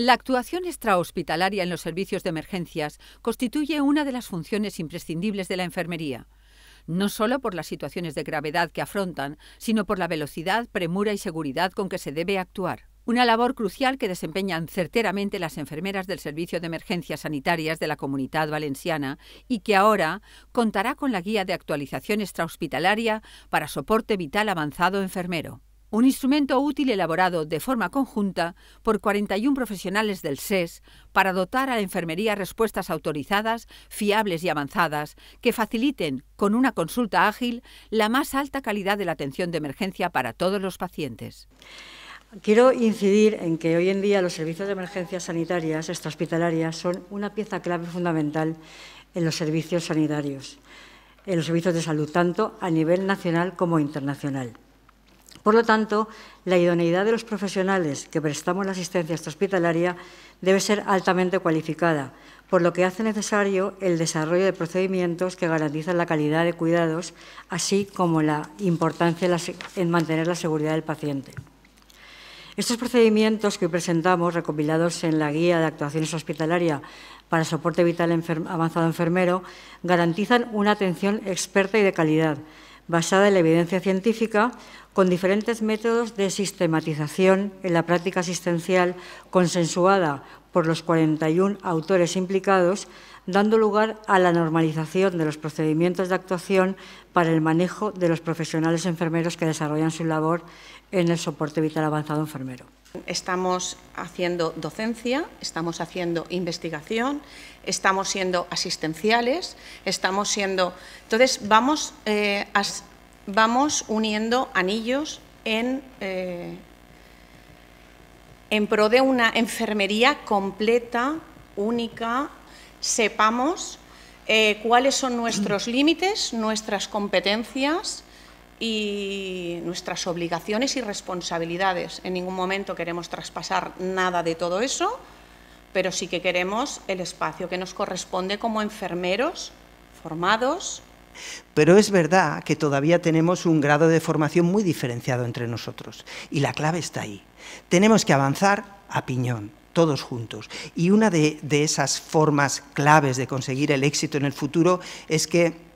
La actuación extrahospitalaria en los servicios de emergencias constituye una de las funciones imprescindibles de la enfermería, no solo por las situaciones de gravedad que afrontan, sino por la velocidad, premura y seguridad con que se debe actuar. Una labor crucial que desempeñan certeramente las enfermeras del Servicio de Emergencias Sanitarias de la Comunidad Valenciana y que ahora contará con la guía de actualización extrahospitalaria para soporte vital avanzado enfermero un instrumento útil elaborado de forma conjunta por 41 profesionales del SES e para dotar a la enfermería respuestas autorizadas, fiables y avanzadas que faciliten, con una consulta ágil, la más alta calidad de la atención de emergencia para todos los pacientes. Quiero incidir en que hoy en día los servicios de emergencias sanitarias extrahospitalarias son una pieza clave fundamental en los servicios sanitarios, en los servicios de salud, tanto a nivel nacional como internacional. Por lo tanto, la idoneidad de los profesionales que prestamos la asistencia hospitalaria debe ser altamente cualificada, por lo que hace necesario el desarrollo de procedimientos que garantizan la calidad de cuidados, así como la importancia en mantener la seguridad del paciente. Estos procedimientos que hoy presentamos, recopilados en la Guía de Actuaciones Hospitalaria para Soporte Vital Avanzado Enfermero, garantizan una atención experta y de calidad, basada en la evidencia científica, con diferentes métodos de sistematización en la práctica asistencial consensuada por los 41 autores implicados, dando lugar a la normalización de los procedimientos de actuación para el manejo de los profesionales enfermeros que desarrollan su labor en el soporte vital avanzado enfermero. Estamos haciendo docencia, estamos haciendo investigación, estamos siendo asistenciales, estamos siendo... Entonces, vamos, eh, vamos uniendo anillos en, eh, en pro de una enfermería completa, única, sepamos eh, cuáles son nuestros límites, nuestras competencias, y nuestras obligaciones y responsabilidades. En ningún momento queremos traspasar nada de todo eso, pero sí que queremos el espacio que nos corresponde como enfermeros formados. Pero es verdad que todavía tenemos un grado de formación muy diferenciado entre nosotros y la clave está ahí. Tenemos que avanzar a piñón, todos juntos. Y una de, esas formas claves de conseguir el éxito en el futuro es que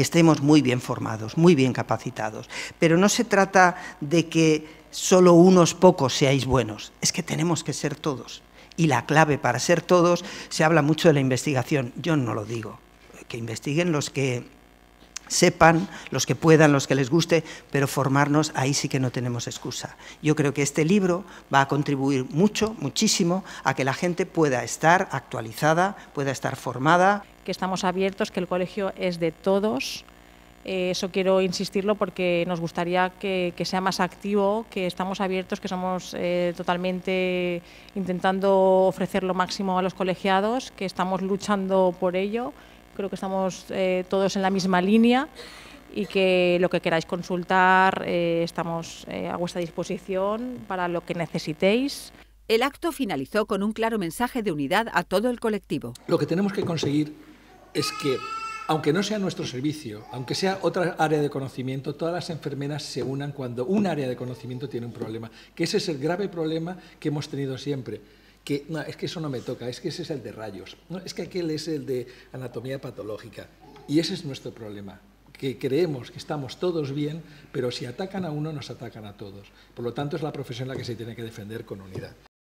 estemos muy bien formados, muy bien capacitados. Pero no se trata de que solo unos pocos seáis buenos, es que tenemos que ser todos. Y la clave para ser todos, se habla mucho de la investigación, yo no lo digo, que investiguen los que sepan, los que puedan, los que les guste, pero formarnos ahí sí que no tenemos excusa. Yo creo que este libro va a contribuir mucho, muchísimo, a que la gente pueda estar actualizada, pueda estar formada que estamos abiertos, que el colegio es de todos. Eh, eso quiero insistirlo porque nos gustaría que, sea más activo, que estamos abiertos, que somos eh, totalmente intentando ofrecer lo máximo a los colegiados, que estamos luchando por ello. Creo que estamos eh, todos en la misma línea y que lo que queráis consultar estamos a vuestra disposición para lo que necesitéis. El acto finalizó con un claro mensaje de unidad a todo el colectivo. Lo que tenemos que conseguir es que, aunque no sea nuestro servicio, aunque sea otra área de conocimiento, todas las enfermeras se unan cuando un área de conocimiento tiene un problema, que ese es el grave problema que hemos tenido siempre que no, es que eso no me toca, es que ese es el de rayos, es que aquel es el de anatomía patológica. Y ese es nuestro problema, que creemos que estamos todos bien, pero si atacan a uno, nos atacan a todos. Por lo tanto, es la profesión la que se tiene que defender con unidad.